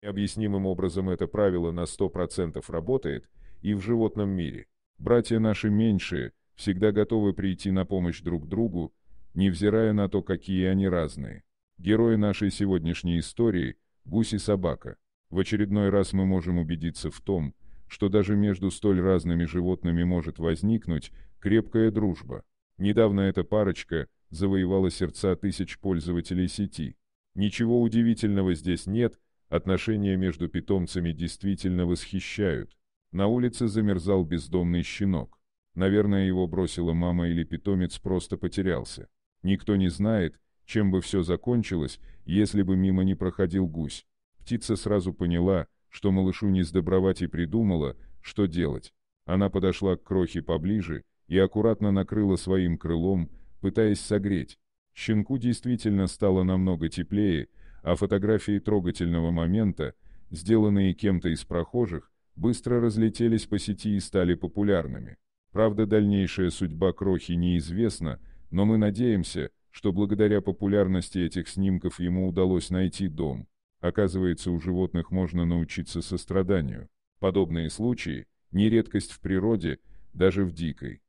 Необъяснимым образом это правило на 100% работает и в животном мире. Братья наши меньшие, всегда готовы прийти на помощь друг другу, невзирая на то, какие они разные. Герои нашей сегодняшней истории – гуси и собака. В очередной раз мы можем убедиться в том, что даже между столь разными животными может возникнуть крепкая дружба. Недавно эта парочка завоевала сердца тысяч пользователей сети. Ничего удивительного здесь нет, отношения между питомцами действительно восхищают. На улице замерзал бездомный щенок. Наверное, его бросила мама или питомец просто потерялся. Никто не знает, чем бы все закончилось, если бы мимо не проходил гусь. Птица сразу поняла, что малышу не сдобровать и придумала, что делать. Она подошла к крохе поближе и аккуратно накрыла своим крылом, пытаясь согреть. Щенку действительно стало намного теплее, а фотографии трогательного момента, сделанные кем-то из прохожих, быстро разлетелись по сети и стали популярными. Правда, дальнейшая судьба крохи неизвестна, но мы надеемся, что благодаря популярности этих снимков ему удалось найти дом. Оказывается, у животных можно научиться состраданию. Подобные случаи – не редкость в природе, даже в дикой.